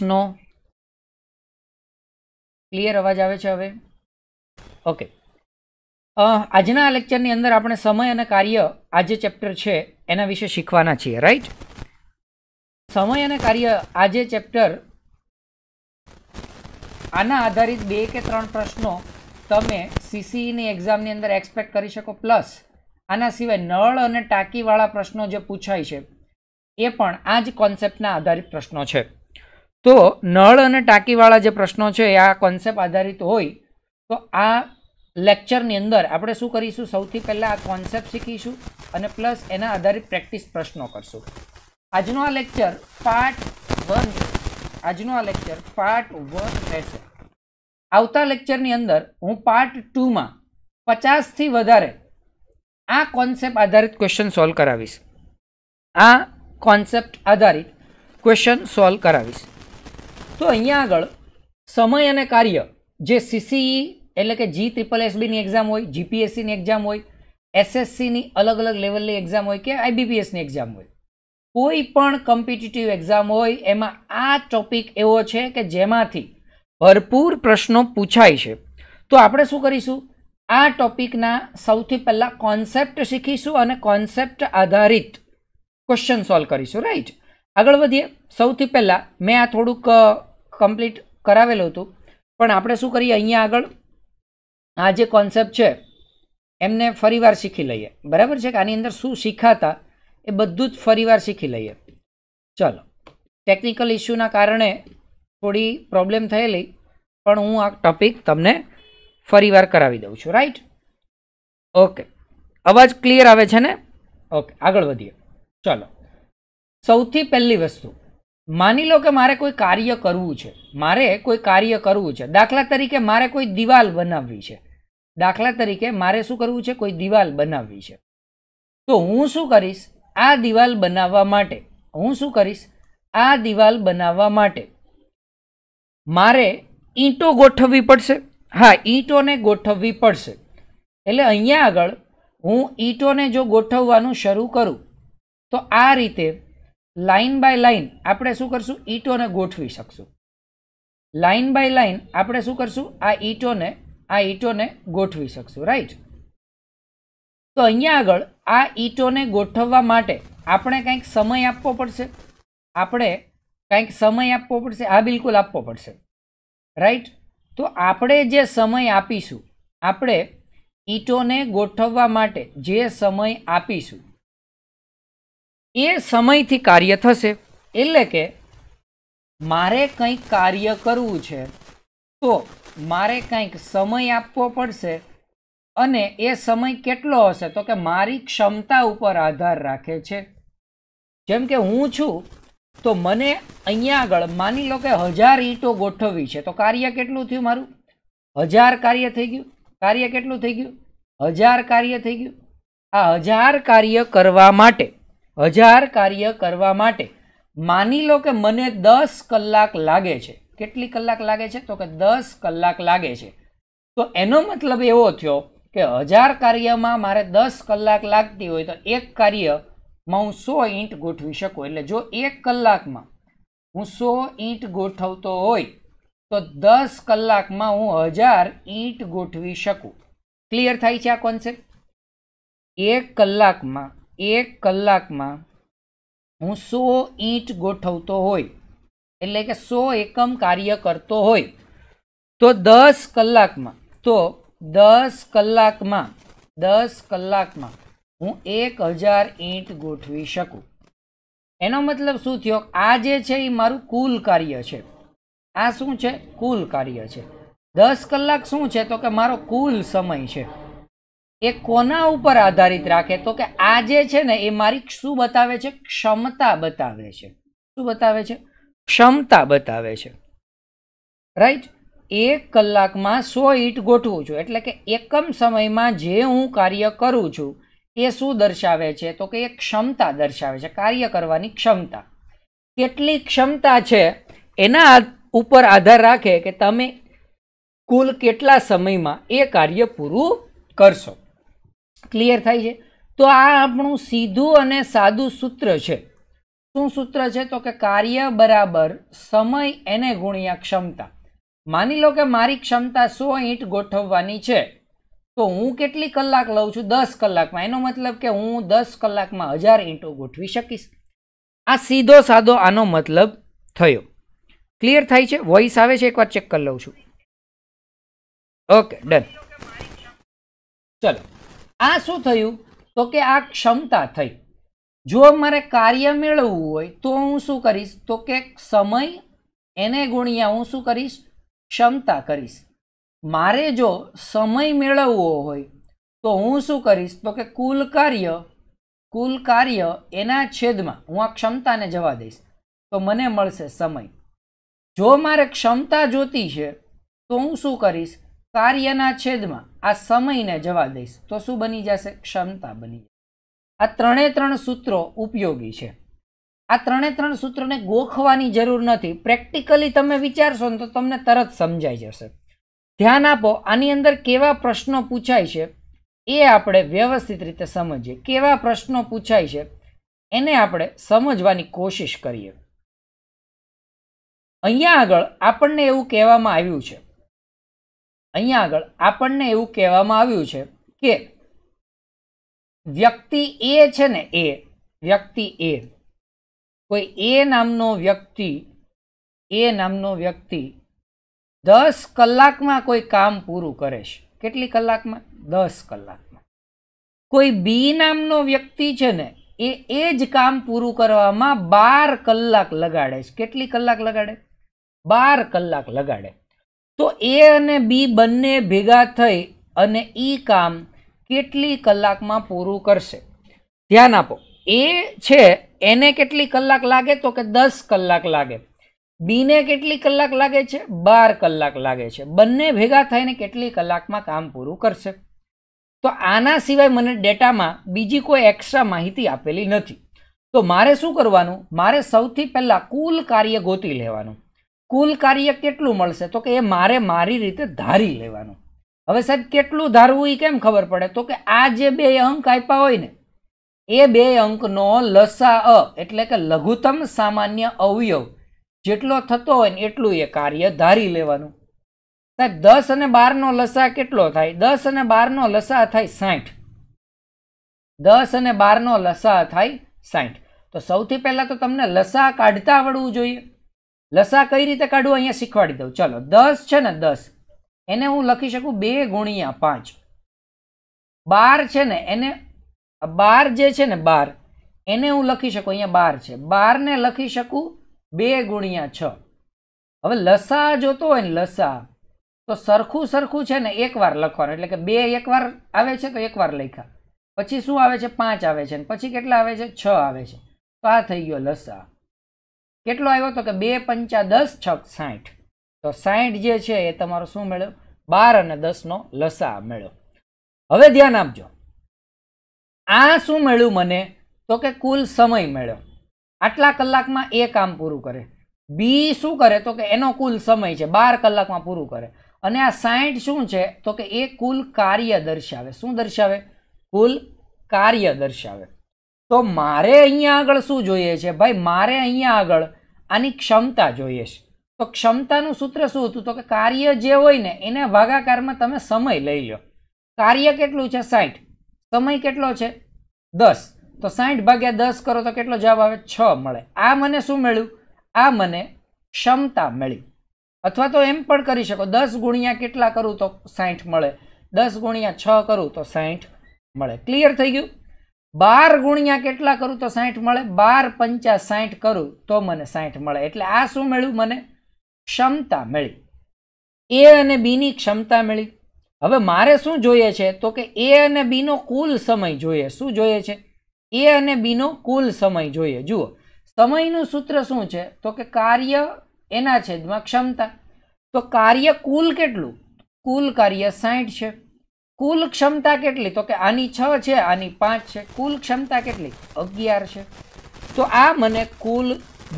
snow clear અવાજ આવે છે હવે ઓકે આજના આ લેક્ચરની અંદર આપણે સમય અને કાર્ય આ જે ચેપ્ટર છે એના વિશે શીખવાના છીએ રાઈટ સમય અને કાર્ય આ જે ચેપ્ટર આના આધારિત બે કે ત્રણ પ્રશ્નો તમે સીસીઈની એક્ઝામની અંદર એક્સપેક્ટ કરી શકો પ્લસ આના સિવાય નળ અને ટાંકીવાળા પ્રશ્નો જે પૂછાય છે એ પણ આ જ કોન્સેપ્ટના આધારિત પ્રશ્નો છે તો નળ અને ટાંકીવાળા જે પ્રશ્નો છે એ આ કોન્સેપ્ટ આધારિત હોય તો આ લેક્ચરની અંદર આપણે શું કરીશું સૌથી પહેલાં આ કોન્સેપ્ટ શીખીશું અને પ્લસ એના આધારિત પ્રેક્ટિસ પ્રશ્નો કરશું આજનો આ લેક્ચર પાર્ટ વન આજનો આ લેક્ચર પાર્ટ વન રહેશે આવતા લેક્ચરની અંદર હું પાર્ટ ટુમાં પચાસથી વધારે આ કોન્સેપ્ટ આધારિત ક્વેશ્ચન સોલ્વ કરાવીશ આ કોન્સેપ્ટ આધારિત ક્વેશ્ચન સોલ્વ કરાવીશ તો અહીંયા આગળ સમય અને કાર્ય જે સીસીઈ e એટલે કે જી ત્રિપલ એસબીની એક્ઝામ હોય જીપીએસસીની એક્ઝામ હોય એસએસસીની અલગ અલગ લેવલની એક્ઝામ હોય કે આઈબીપીએસની એક્ઝામ હોય કોઈ પણ કોમ્પિટિટિવ એક્ઝામ હોય એમાં આ ટોપિક એવો છે કે જેમાંથી ભરપૂર પ્રશ્નો પૂછાય છે તો આપણે શું કરીશું આ ટોપિકના સૌથી પહેલાં કોન્સેપ્ટ શીખીશું અને કોન્સેપ્ટ આધારિત ક્વેશ્ચન સોલ્વ કરીશું રાઈટ આગળ વધીએ સૌથી પહેલાં મેં આ થોડુંક કમ્પ્લીટ કરાવેલું હતું પણ આપણે શું કરીએ અહીંયા આગળ આ જે કોન્સેપ્ટ છે એમને ફરીવાર શીખી લઈએ બરાબર છે કે આની અંદર શું શીખાતા એ બધું જ ફરીવાર શીખી લઈએ ચલો ટેકનિકલ ઇસ્યુના કારણે થોડી પ્રોબ્લેમ થયેલી પણ હું આ ટોપિક તમને ફરીવાર કરાવી દઉં છું રાઈટ ઓકે અવાજ ક્લિયર આવે છે ને ઓકે આગળ વધીએ ચલો સૌથી પહેલી વસ્તુ માની લો કે મારે કોઈ કાર્ય કરવું છે મારે કોઈ કાર્ય કરવું છે દાખલા તરીકે મારે કોઈ દિવાલ બનાવવી છે દાખલા તરીકે મારે શું કરવું છે કોઈ દિવાલ બનાવવી છે તો હું શું કરીશ આ દિવાલ બનાવવા માટે હું શું કરીશ આ દિવાલ બનાવવા માટે મારે ઈંટો ગોઠવવી પડશે હા ઈંટોને ગોઠવવી પડશે એટલે અહીંયા આગળ હું ઈંટોને જો ગોઠવવાનું શરૂ કરું તો આ રીતે લાઇન બાય લાઇન આપણે શું કરશું ઈંટોને ગોઠવી શકશું લાઇન બાય લાઇન આપણે શું કરશું આ ઈંટોને આ ઈંટોને ગોઠવી શકશું રાઈટ તો અહીંયા આગળ આ ઈંટોને ગોઠવવા માટે આપણે કંઈક સમય આપવો પડશે આપણે કંઈક સમય આપવો પડશે આ બિલકુલ આપવો પડશે રાઈટ તો આપણે જે સમય આપીશું આપણે ઈંટોને ગોઠવવા માટે જે સમય આપીશું એ સમયથી કાર્ય થશે એટલે કે મારે કંઈક કાર્ય કરવું છે તો મારે કંઈક સમય આપવો પડશે અને એ સમય કેટલો હશે તો કે મારી ક્ષમતા ઉપર આધાર રાખે છે જેમ કે હું છું તો મને અહીંયા આગળ માની લો કે હજાર ઈંટો ગોઠવવી છે તો કાર્ય કેટલું થયું મારું હજાર કાર્ય થઈ ગયું કાર્ય કેટલું થઈ ગયું હજાર કાર્ય થઈ ગયું આ હજાર કાર્ય કરવા માટે હજાર કાર્ય કરવા માટે માની લો કે મને દસ કલાક લાગે છે કેટલી કલાક લાગે છે તો કે દસ કલાક લાગે છે તો એનો મતલબ એવો થયો કે હજાર કાર્યમાં મારે દસ કલાક લાગતી હોય તો એક કાર્યમાં હું સો ઈંટ ગોઠવી શકું એટલે જો એક કલાકમાં હું સો ઈંટ ગોઠવતો હોય તો દસ કલાકમાં હું હજાર ઈંટ ગોઠવી શકું ક્લિયર થાય છે આ કોન્સેપ્ટ એક કલાકમાં એક કલાકમાં હું સો ઈંટ ગોઠવતો હોય એટલે કે સો એકમ કાર્ય કરતો હોય તો દસ કલાકમાં તો દસ કલાકમાં દસ કલાકમાં હું એક હજાર ઈંટ ગોઠવી શકું એનો મતલબ શું થયો આ જે છે એ મારું કુલ કાર્ય છે આ શું છે કુલ કાર્ય છે દસ કલાક શું છે તો કે મારો કુલ સમય છે એ કોના ઉપર આધારિત રાખે તો કે આ જે છે ને એ મારી શું બતાવે છે ક્ષમતા બતાવે છે શું બતાવે છે ક્ષમતા બતાવે છે રાઈટ એક કલાકમાં સો ઈટ ગોઠવું છું એટલે કે એકમ સમયમાં જે હું કાર્ય કરું છું એ શું દર્શાવે છે તો કે એ ક્ષમતા દર્શાવે છે કાર્ય કરવાની ક્ષમતા કેટલી ક્ષમતા છે એના ઉપર આધાર રાખે કે તમે કુલ કેટલા સમયમાં એ કાર્ય પૂરું કરશો ક્લિયર થાય છે તો આ આપણું સીધું અને સાદું સૂત્ર છે શું સૂત્ર છે તો કે કાર્ય બરાબર સમય એને ગુણ્યા ક્ષમતા માની લો કે મારી ક્ષમતા સો ઈંટ ગોઠવવાની છે તો હું કેટલી કલાક લઉં છું દસ કલાકમાં એનો મતલબ કે હું દસ કલાકમાં હજાર ઈંટો ગોઠવી શકીશ આ સીધો સાદો આનો મતલબ થયો ક્લિયર થાય છે વોઇસ આવે છે એકવાર ચેક કરી લઉં છું ઓકે ડન ચલો આ શું થયું તો કે આ ક્ષમતા થઈ જો મારે કાર્ય મેળવવું હોય તો હું શું કરીશ તો કે સમય એને ગુણ્યા હું શું કરીશ ક્ષમતા કરીશ મારે જો સમય મેળવવો હોય તો હું શું કરીશ તો કે કુલ કાર્ય કુલ કાર્ય એના છેદમાં હું આ ક્ષમતાને જવા દઈશ તો મને મળશે સમય જો મારે ક્ષમતા જોતી છે તો હું શું કરીશ કાર્યના છેદમાં આ સમયને જવા દઈશ તો શું બની જશે ક્ષમતા બની આ ત્રણે ત્રણ સૂત્રો ઉપયોગી છે આ ત્રણે ત્રણ સૂત્રોને ગોખવાની જરૂર નથી પ્રેક્ટિકલી તમે વિચારશો ને તો તમને તરત સમજાઈ જશે ધ્યાન આપો આની અંદર કેવા પ્રશ્નો પૂછાય છે એ આપણે વ્યવસ્થિત રીતે સમજીએ કેવા પ્રશ્નો પૂછાય છે એને આપણે સમજવાની કોશિશ કરીએ અહીંયા આગળ આપણને એવું કહેવામાં આવ્યું છે અહીંયા આગળ આપણને એવું કહેવામાં આવ્યું છે કે વ્યક્તિ એ છે ને એ વ્યક્તિ એ કોઈ એ નામનો વ્યક્તિ એ નામનો વ્યક્તિ દસ કલાકમાં કોઈ કામ પૂરું કરે છે કેટલી કલાકમાં દસ કલાકમાં કોઈ બી નામનો વ્યક્તિ છે ને એ એ જ કામ પૂરું કરવામાં બાર કલાક લગાડે છે કેટલી કલાક લગાડે બાર કલાક લગાડે તો એ અને બી બંને ભેગા થઈ અને ઈ કામ કેટલી કલાકમાં પૂરું કરશે ધ્યાન આપો એ છે એને કેટલી કલાક લાગે તો કે દસ કલાક લાગે બીને કેટલી કલાક લાગે છે બાર કલાક લાગે છે બંને ભેગા થઈને કેટલી કલાકમાં કામ પૂરું કરશે તો આના સિવાય મને ડેટામાં બીજી કોઈ એક્સ્ટ્રા માહિતી આપેલી નથી તો મારે શું કરવાનું મારે સૌથી પહેલાં કુલ કાર્ય ગોતી લેવાનું કુલ કાર્ય કેટલું મળશે તો કે એ મારે મારી રીતે ધારી લેવાનું હવે સાહેબ કેટલું ધારવું એ કેમ ખબર પડે તો કે આ જે બે અંક આપ્યા હોય ને એ બે અંકનો લસા અ એટલે કે લઘુત્તમ સામાન્ય અવયવ જેટલો થતો હોય ને એટલું એ કાર્ય ધારી લેવાનું સાહેબ દસ અને બારનો લસા કેટલો થાય દસ અને બારનો લસા થાય સાઠ દસ અને બારનો લસા થાય સાઠ તો સૌથી પહેલાં તો તમને લસા કાઢતા આવડવું જોઈએ લસા કઈ રીતે કાઢવું અહીંયા શીખવાડી દઉં ચલો દસ છે ને દસ એને હું લખી શકું બે ગુણ્યા પાંચ બાર છે ને એને બાર જે છે ને બાર એને હું લખી શકું અહીંયા બાર છે બારને લખી શકું બે ગુણ્યા છ હવે લસા જોતો હોય ને લસા તો સરખું સરખું છે ને એકવાર લખવાનું એટલે કે બે એકવાર આવે છે તો એકવાર લખ્યા પછી શું આવે છે પાંચ આવે છે ને પછી કેટલા આવે છે છ આવે છે તો આ થઈ ગયો લસા કેટલો આવ્યો તો કે બે પંચા દસ છક સાઠ તો સાઠ જે છે એ તમારો શું મેળ્યો બાર અને દસનો લસા મેળ્યો હવે ધ્યાન આપજો આ શું મળ્યું મને તો કે કુલ સમય મળ્યો આટલા કલાકમાં એ કામ પૂરું કરે બી શું કરે તો કે એનો કુલ સમય છે બાર કલાકમાં પૂરું કરે અને આ સાઠ શું છે તો કે એ કુલ કાર્ય દર્શાવે શું દર્શાવે કુલ કાર્ય દર્શાવે તો મારે અહીંયા આગળ શું જોઈએ છે ભાઈ મારે અહીંયા આગળ આની ક્ષમતા જોઈએ છે તો ક્ષમતાનું સૂત્ર શું હતું તો કે કાર્ય જે હોય ને એને ભાગાકારમાં તમે સમય લઈ લો કાર્ય કેટલું છે સાઠ સમય કેટલો છે દસ તો સાઠ ભાગ્યા દસ કરો તો કેટલો જવાબ આવે છ મળે આ મને શું મળ્યું આ મને ક્ષમતા મળી અથવા તો એમ પણ કરી શકો દસ ગુણ્યા કેટલા કરું તો સાઠ મળે દસ ગુણ્યા છ કરું તો સાઠ મળે ક્લિયર થઈ ગયું બાર ગુણ્યા કેટલા કરું તો સાઠ મળે બાર પંચા સાઠ કરું તો મને સાઠ મળે એટલે આ શું મળ્યું મને ક્ષમતા મળી એ અને બીની ક્ષમતા મળી હવે મારે શું જોઈએ છે તો કે એ અને બીનો કુલ સમય જોઈએ શું જોઈએ છે એ અને બીનો કુલ સમય જોઈએ જુઓ સમયનું સૂત્ર શું છે તો કે કાર્ય એના છેદમાં ક્ષમતા તો કાર્ય કુલ કેટલું કુલ કાર્ય સાઠ છે કુલ ક્ષમતા કેટલી તો કે આની છ છે આની પાંચ છે કુલ ક્ષમતા કેટલી અગિયાર છે તો આ મને કુલ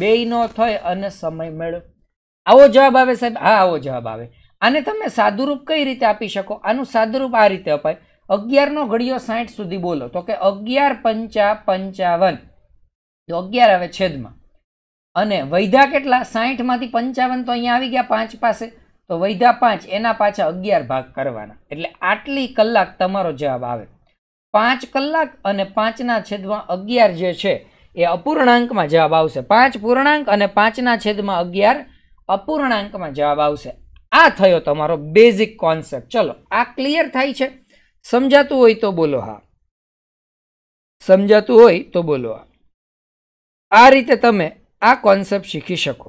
બેયનો થઈ અને સમય મળ્યો આવો જવાબ આવે સાહેબ હા આવો જવાબ આવે આને તમે સાદુરૂપ કઈ રીતે આપી શકો આનું સાદુરૂપ આ રીતે અપાય અગિયારનો ઘડિયો સાઠ સુધી બોલો તો કે અગિયાર પંચા પંચાવન તો અગિયાર આવે છેદમાં અને વૈધા કેટલા સાઠમાંથી પંચાવન તો અહીંયા આવી ગયા પાંચ પાસે તો વૈધા પાંચ એના પાછા અગિયાર ભાગ કરવાના એટલે આટલી કલાક તમારો જવાબ આવે પાંચ કલાક અને પાંચના છેદમાં અગિયાર જે છે એ અપૂર્ણાંકમાં જવાબ આવશે પાંચ પૂર્ણાંક અને પાંચના છેદમાં અગિયાર અપૂર્ણાંકમાં જવાબ આવશે આ થયો તમારો બેઝિક કોન્સેપ્ટ ચલો આ ક્લિયર થાય છે સમજાતું હોય તો બોલો હા સમજાતું હોય તો બોલો હા આ રીતે તમે આ કોન્સેપ્ટ શીખી શકો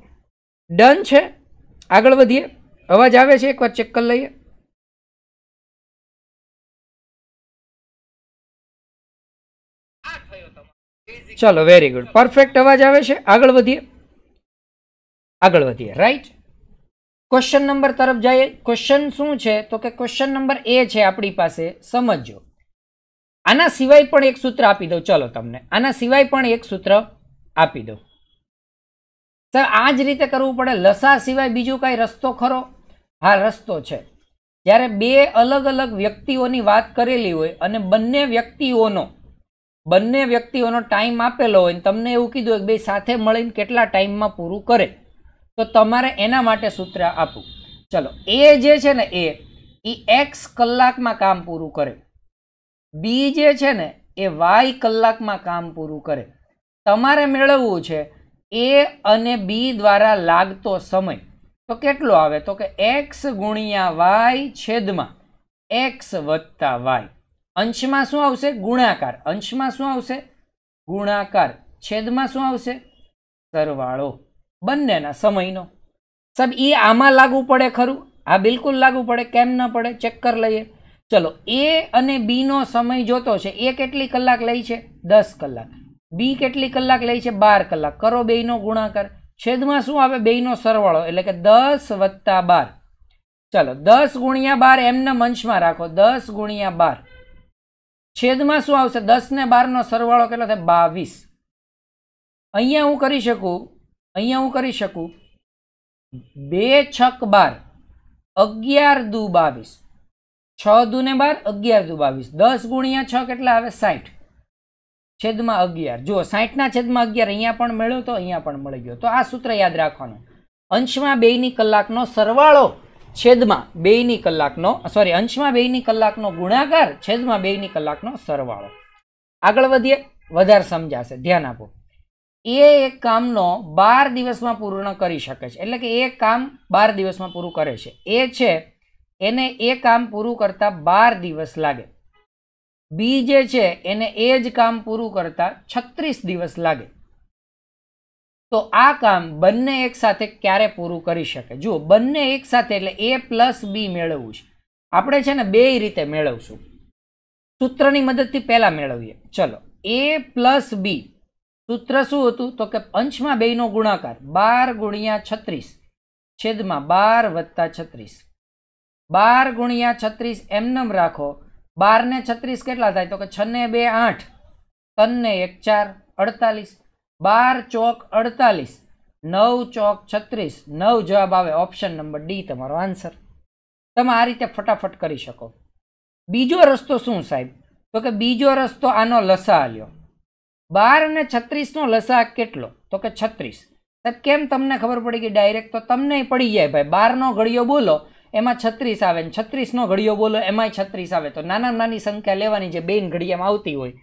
ડન છે આગળ વધીએ અવાજ આવે છે એકવાર ચેક કરી લઈએ ચલો વેરી ગુડ પરફેક્ટ અવાજ આવે છે આગળ વધીએ આગળ વધીએ રાઈટ ક્વેશ્ચન નંબર તરફ જઈએ ક્વેશ્ચન શું છે તો કે ક્વેશ્ચન નંબર એ છે આપણી પાસે સમજો આના સિવાય પણ એક સૂત્ર આપી દઉં ચલો તમને આના સિવાય પણ એક સૂત્ર આપી દઉં સર આ જ રીતે કરવું પડે લસા સિવાય બીજું કાંઈ રસ્તો ખરો આ રસ્તો છે જ્યારે બે અલગ અલગ વ્યક્તિઓની વાત કરેલી હોય અને બંને વ્યક્તિઓનો બંને વ્યક્તિઓનો ટાઈમ આપેલો હોય તમને એવું કીધું કે ભાઈ સાથે મળીને કેટલા ટાઈમમાં પૂરું કરે તો તમારે એના માટે સૂત્ર આપવું ચલો એ જે છે ને એ એ એક્સ કલાકમાં કામ પૂરું કરે બી જે છે ને એ વાય કલાકમાં કામ પૂરું કરે તમારે મેળવવું છે એ અને બી દ્વારા લાગતો સમય તો કેટલો આવે તો કે એક્સ ગુણ્યા વાય છેદમાં એક્સ વત્તા વાય અંશમાં શું આવશે ગુણાકાર અંશમાં શું આવશે ગુણાકાર છેદમાં શું આવશે સરવાળો બંનેના સમયનો સાહેબ એ આમાં લાગુ પડે ખરું આ બિલકુલ લાગુ પડે કેમ ન પડે ચેક કરી લઈએ ચલો એ અને બીનો સમય જોતો છે એ કેટલી કલાક લઈ છે દસ કલાક બી કેટલી કલાક લઈ છે બાર કલાક કરો બેયનો ગુણાકાર છેદમાં શું આવે બેનો સરવાળો એટલે કે દસ વત્તા બાર ચલો દસ ગુણ્યા બાર એમને મંચમાં રાખો દસ ગુણ્યા બાર છેદમાં શું આવશે દસ ને બારનો સરવાળો કેટલો થાય બાવીસ અહીંયા હું કરી શકું અહીંયા હું કરી શકું બે છક બાર અગિયાર દુ બાવીસ છ દુ ને બાર અગિયાર દુ બાવીસ દસ ગુણ્યા છ કેટલા આવે સાઠ છેદમાં અગિયાર જો સાહીઠના છેદમાં અગિયાર અહીંયા પણ મળ્યો તો અહીંયા પણ મળી ગયો તો આ સૂત્ર યાદ રાખવાનું અંશમાં બેની કલાકનો સરવાળો છેદમાં બેની કલાકનો સોરી અંશમાં બેની કલાકનો ગુણાકાર છેદમાં બેની કલાકનો સરવાળો આગળ વધીએ વધારે સમજાશે ધ્યાન આપો એ એક કામનો બાર દિવસમાં પૂર્ણ કરી શકે છે એટલે કે એ કામ બાર દિવસમાં પૂરું કરે છે એ છે એને એ કામ પૂરું કરતાં બાર દિવસ લાગે બી જે છે એને એ જ કામ પૂરું કરતા છત્રીસ દિવસ લાગે તો આ કામ બંને એક સાથે ક્યારે પૂરું કરી શકે જુઓ બંને એક સાથે એટલે એ પ્લસ બી મેળવવું છે આપણે છે ને બે રીતે મેળવશું સૂત્રની મદદથી પહેલાં મેળવીએ ચલો એ પ્લસ બી સૂત્ર શું હતું તો કે અંશમાં બેનો ગુણાકાર બાર ગુણ્યા છત્રીસ છેદમાં બાર વત્તા છત્રીસ બાર ગુણ્યા છત્રીસ એમનેમ રાખો બાર ને છત્રીસ કેટલા થાય તો કે છને બે આઠ ત્રણને એક ચાર અડતાલીસ બાર ચોક અડતાલીસ નવ ચોક છત્રીસ નવ જવાબ આવે ઓપ્શન નંબર ડી તમારો આન્સર તમે આ રીતે ફટાફટ કરી શકો બીજો રસ્તો શું સાહેબ તો કે બીજો રસ્તો આનો લસા લ્યો બાર અને છત્રીસનો લસા કેટલો તો કે છત્રીસ સાહેબ કેમ તમને ખબર પડી કે ડાયરેક્ટ તો તમને પડી જાય ભાઈ બારનો ઘડિયો બોલો એમાં છત્રીસ આવે ને છત્રીસનો ઘડિયો બોલો એમાંય છત્રીસ આવે તો નાના નાની સંખ્યા લેવાની જે બેન ઘડિયામાં આવતી હોય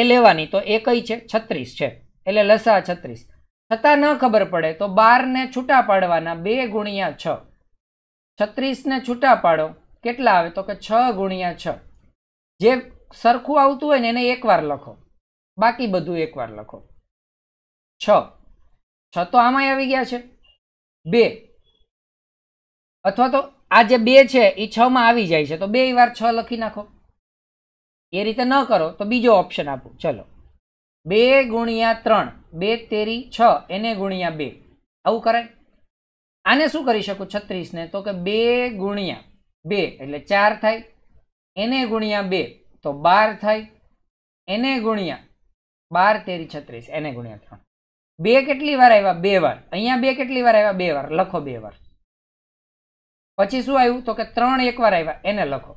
એ લેવાની તો એ કઈ છે છત્રીસ છે એટલે લસા છત્રીસ છતાં ન ખબર પડે તો બારને છૂટા પાડવાના બે ગુણ્યા છ છત્રીસને છૂટા પાડો કેટલા આવે તો કે છ ગુણ્યા છ જે સરખું આવતું હોય ને એને એકવાર લખો બાકી બધું એકવાર લખો છ છ તો આમાં આવી ગયા છે બે અથવા તો આ જે બે છે એ છમાં આવી જાય છે તો બે વાર છ લખી નાખો એ રીતે ન કરો તો બીજો ઓપ્શન આપો ચલો બે ગુણ્યા ત્રણ બે તેરી છ એને ગુણ્યા બે આવું કરાય આને શું કરી શકું છત્રીસને તો કે બે ગુણ્યા બે એટલે ચાર થાય એને ગુણ્યા બે તો બાર થાય એને ગુણ્યા બાર તેરી છત્રીસ એને ગુણ્યા ત્રણ બે કેટલી વાર આવ્યા બે વાર અહીંયા બે કેટલી વાર આવ્યા બે વાર લખો બે વાર પછી શું આવ્યું તો કે ત્રણ એકવાર આવ્યા એને લખો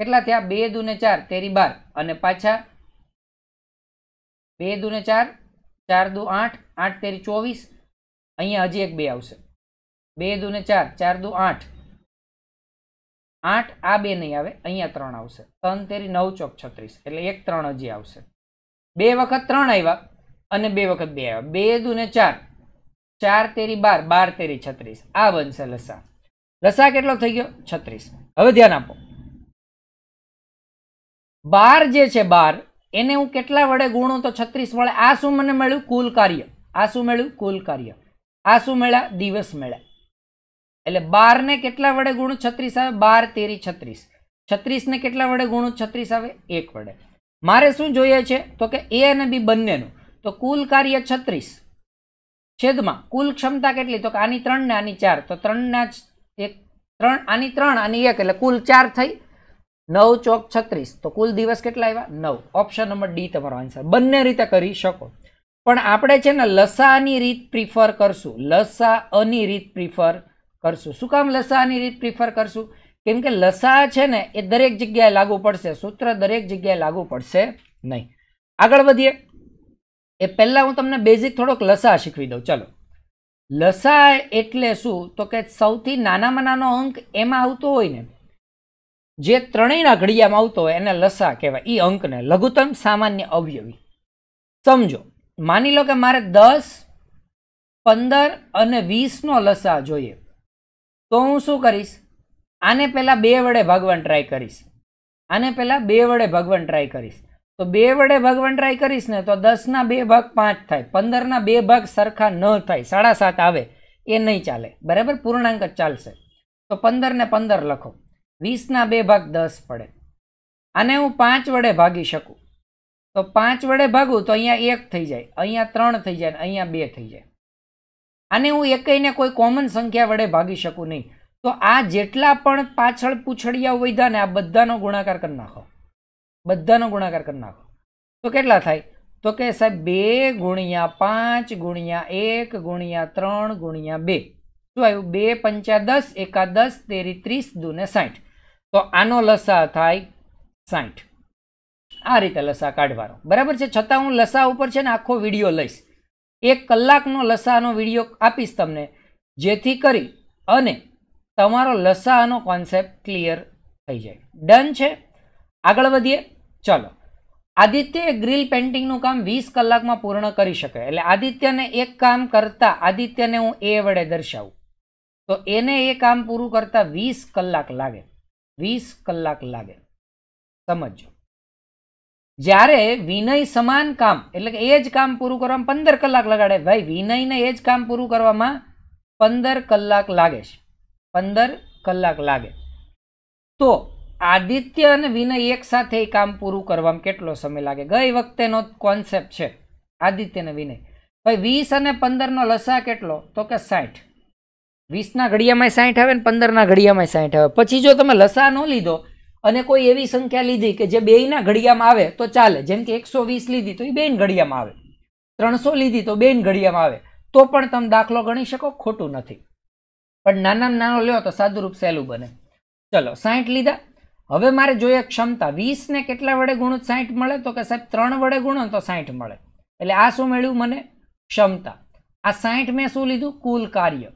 કેટલા થયા બે દુને ચાર તેરી બાર અને પાછા બે દુને ચાર ચાર દુ આઠ આઠ તેરી ચોવીસ અહીંયા હજી એક બે આવશે બે દુને ચાર ચાર દુ આઠ આઠ આ બે નહીં આવે અહીંયા ત્રણ આવશે ત્રણ તેરી નવ ચોક છત્રીસ એટલે એક ત્રણ હજી આવશે બે વખત ત્રણ આવ્યા અને બે વખત બે આવ્યા બે દુને ચાર ચાર તેરી બાર બાર તેરી છત્રીસ આ બનશે લસા લસા કેટલો થઈ ગયો છત્રીસ હવે ધ્યાન આપો બાર જે છે બાર એને હું કેટલા વડે ગુણું તો છત્રીસ વડે આ શું મને મળ્યું કુલ કાર્ય આ શું મળ્યું કુલ કાર્ય આ શું મળ્યા દિવસ મળ્યા એટલે બારને કેટલા વડે ગુણું છત્રીસ આવે બાર તેરી છત્રીસ છત્રીસને કેટલા વડે ગુણું છત્રીસ આવે એક વડે મારે શું જોઈએ છે તો કે એ અને બી બંનેનું તો કુલ કાર્ય છત્રીસ છેદમાં કુલ ક્ષમતા કેટલી તો કે આની ત્રણ ને આની ચાર તો ત્રણના એક ત્રણ આની ત્રણ આની એક એટલે કુલ ચાર થઈ નવ ચોક છત્રીસ તો કુલ દિવસ કેટલા આવ્યા નવ ઓપ્શન નંબર ડી તમારો આન્સર બંને રીતે કરી શકો પણ આપણે છે ને લસાની રીત પ્રિફર કરશું અની રીત પ્રિફર કરશું શું કામ લસાની રીત પ્રિફર કરશું કેમ કે લસા છે ને એ દરેક જગ્યાએ લાગુ પડશે સૂત્ર દરેક જગ્યાએ લાગુ પડશે નહીં આગળ વધીએ એ પહેલાં હું તમને બેઝિક થોડોક લસા શીખવી દઉં ચલો લસાય એટલે શું તો કે સૌથી નાનામાં નાનો અંક એમાં આવતો હોય ને જે ત્રણેયના ઘડિયામાં આવતો હોય એને લસા કહેવાય એ અંકને લઘુત્તમ સામાન્ય અવયવી સમજો માની લો કે મારે દસ પંદર અને વીસનો લસા જોઈએ તો હું શું કરીશ આને પહેલાં બે વડે ભાગવાન ટ્રાય કરીશ આને પહેલાં બે વડે ભાગવાન ટ્રાય કરીશ તો બે વડે ભગવાન ટ્રાય કરીશ ને તો દસના બે ભાગ પાંચ થાય પંદરના બે ભાગ સરખા ન થાય સાડા સાત આવે એ નહીં ચાલે બરાબર પૂર્ણાંક જ ચાલશે તો પંદર ને પંદર લખો વીસના બે ભાગ દસ પડે આને હું પાંચ વડે ભાગી શકું તો પાંચ વડે ભાગું તો અહીંયા એક થઈ જાય અહીંયા ત્રણ થઈ જાય અહીંયા બે થઈ જાય આને હું એકઈને કોઈ કોમન સંખ્યા વડે ભાગી શકું નહીં તો આ જેટલા પણ પાછળ પૂછડિયા વધ્યા ને આ બધાનો ગુણાકાર કરી નાખો બધાનો ગુણાકાર કરી નાખો તો કેટલા થાય તો કે સાહેબ બે ગુણ્યા પાંચ ગુણ્યા એક ગુણ્યા ત્રણ ગુણ્યા બે શું આવ્યું બે પંચા દસ એકા દસ તેરી ત્રીસ દૂને સાઠ તો આનો લસા થાય સાઠ આ રીતે લસા કાઢવાનો બરાબર છે છતાં હું લસા ઉપર છે ને આખો વિડીયો લઈશ એક કલાકનો લસાનો વિડીયો આપીશ તમને જેથી કરી અને તમારો લસાનો કોન્સેપ્ટ ક્લિયર થઈ જાય ડન છે આગળ વધીએ ચલો આદિત્યએ ગ્રીલ પેઇન્ટિંગનું કામ વીસ કલાકમાં પૂર્ણ કરી શકે એટલે આદિત્યને એક કામ કરતાં આદિત્યને હું એ વડે દર્શાવું તો એને એ કામ પૂરું કરતાં વીસ કલાક લાગે વીસ કલાક લાગે સમજો જ્યારે વિનય સમાન કામ એટલે કે એ જ કામ પૂરું કરવામાં પંદર કલાક લગાડે ભાઈ વિનયને એ જ કામ પૂરું કરવામાં પંદર કલાક લાગે છે પંદર કલાક લાગે તો આદિત્ય અને વિનય એકસાથે એ કામ પૂરું કરવામાં કેટલો સમય લાગે ગઈ વખતેનો કોન્સેપ્ટ છે આદિત્ય અને વિનય ભાઈ વીસ અને પંદરનો લસા કેટલો તો કે સાઠ વીસના ઘડિયામાં સાઠ આવે ને પંદરના ઘડિયામાં સાઠ આવે પછી જો તમે લસા ન લીધો અને કોઈ એવી સંખ્યા લીધી કે જે બેયના ઘડિયામાં આવે તો ચાલે જેમ કે એકસો વીસ લીધી તો એ બેન ઘડિયામાં આવે ત્રણસો લીધી તો બેન ઘડિયામાં આવે તો પણ તમે દાખલો ગણી શકો ખોટું નથી પણ નાનામાં નાનો લ્યો તો સાદુરૂપ સહેલું બને ચલો સાઠ લીધા હવે મારે જોઈએ ક્ષમતા વીસને કેટલા વડે ગુણો સાહીઠ મળે તો કે સાહેબ ત્રણ વડે ગુણો તો સાહીઠ મળે એટલે આ શું મળ્યું મને ક્ષમતા આ સાહીઠ મેં શું લીધું કુલ કાર્ય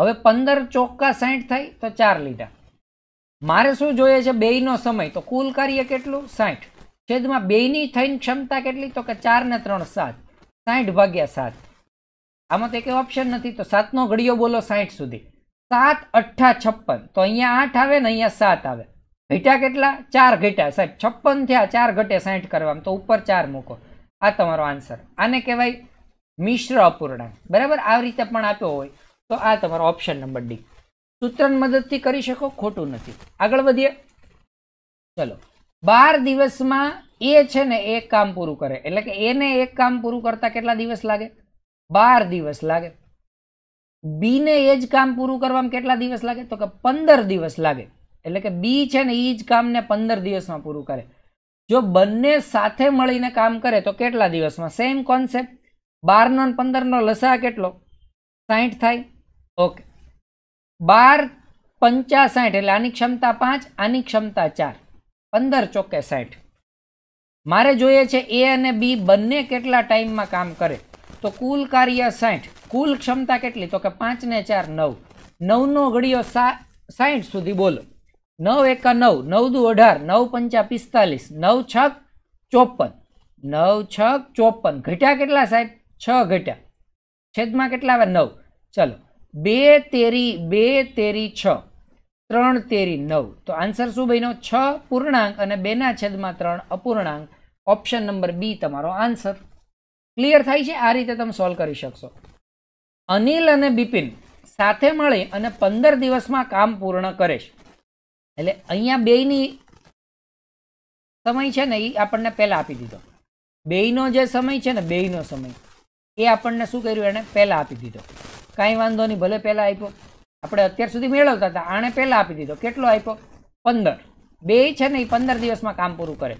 હવે પંદર ચોક્કા સાહીઠ થાય તો ચાર લીધા મારે શું જોઈએ છે બેયનો સમય તો કુલ કાર્ય કેટલું સાહીઠ છેદમાં બેયની થઈને ક્ષમતા કેટલી તો કે ચાર ને ત્રણ સાત સાહીઠ ભાગ્યા સાત આમાં તો એક ઓપ્શન નથી તો સાતનો ઘડિયો બોલો સાહીઠ સુધી સાત અઠ્ઠા છપ્પન તો અહીંયા આઠ આવે ને અહીંયા સાત આવે ઘટ્યા કેટલા ચાર ઘટ્યા સાહેબ છપ્પન થયા ચાર ઘટે સાઠ કરવામાં તો ઉપર ચાર મૂકો આ તમારો આન્સર આને કહેવાય મિશ્ર અપૂર્ણાંક બરાબર આ રીતે પણ આપ્યો હોય તો આ તમારો ઓપ્શન નંબર ડી સૂત્રની મદદથી કરી શકો ખોટું નથી આગળ વધીએ ચલો બાર દિવસમાં એ છે ને એક કામ પૂરું કરે એટલે કે એને એક કામ પૂરું કરતા કેટલા દિવસ લાગે બાર દિવસ લાગે બીને એ જ કામ પૂરું કરવામાં કેટલા દિવસ લાગે તો કે પંદર દિવસ લાગે એટલે કે બી છે ને એ જ કામને પંદર દિવસમાં પૂરું કરે જો બંને સાથે મળીને કામ કરે તો કેટલા દિવસમાં સેમ કોન્સેપ્ટ બારનો અને પંદરનો લસા કેટલો સાઠ થાય ઓકે બાર પંચા સાહીઠ એટલે આની ક્ષમતા પાંચ આની ક્ષમતા ચાર પંદર ચોકે સાહીઠ મારે જોઈએ છે એ અને બી બંને કેટલા ટાઈમમાં કામ કરે તો કુલ કાર્ય સાઠ કુલ ક્ષમતા કેટલી તો કે પાંચ ને ચાર નવ નવનો ઘડિયો સા સાઠ સુધી બોલો નવ એકા નવ નવ દુ અઢાર નવ પંચા પિસ્તાલીસ નવ છક ચોપન નવ છક ચોપન ઘટ્યા કેટલા સાહેબ છ ઘટ્યા છેદમાં કેટલા આવે નવ ચલો બે તેરી બે તેરી છ ત્રણ તેરી નવ તો આન્સર શું બન્યો છ પૂર્ણાંક અને બેના છેદમાં ત્રણ અપૂર્ણાંક ઓપ્શન નંબર બી તમારો આન્સર ક્લિયર થાય છે આ રીતે તમે સોલ્વ કરી શકશો અનિલ અને બિપિન સાથે મળી અને પંદર દિવસમાં કામ પૂર્ણ કરે છે એટલે અહીંયા બેયની સમય છે ને એ આપણને પહેલાં આપી દીધો બેયનો જે સમય છે ને બેયનો સમય એ આપણને શું કર્યું એણે પહેલાં આપી દીધો કાંઈ વાંધો નહીં ભલે પહેલાં આપ્યો આપણે અત્યાર સુધી મેળવતા હતા આણે પહેલાં આપી દીધો કેટલો આપ્યો પંદર બે છે ને એ પંદર દિવસમાં કામ પૂરું કરે